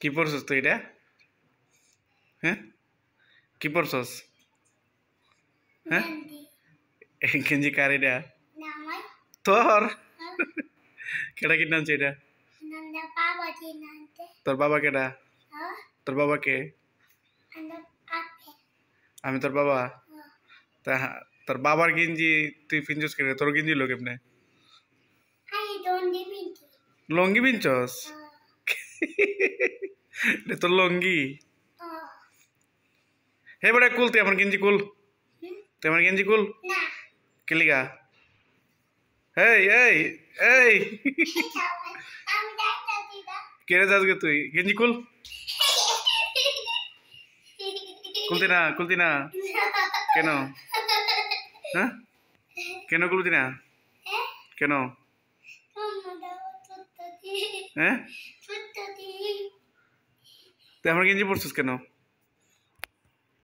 কি পড়ছস তুই এটা হ্যাঁ কি পড়ছস হ্যাঁ গেঞ্জি কার এটা তোর হ্যাঁ। কেটা কি নাম এটা তোর বাবা কেটা হ্যাঁ। তোর বাবা কে আমি তোর বাবা হ্যাঁ। তা তোর বাবার গেঞ্জি তুই পিনছিস কেন তোর গেঞ্জি লোক এমনি লঙ্গি পিনছস এটা তো লঙ্গি হে বড় কুল তুই আমার গেঞ্জি কুল তুই আমার গেঞ্জি কুল কেলিগা এই এই এই কেড়ে যাস গে তুই গেঞ্জি কুল কুলতি না কুলতি না কেন হ্যাঁ কেন কুলতি না হ্যাঁ? কেন হ্যাঁ Te Genji por sus que no.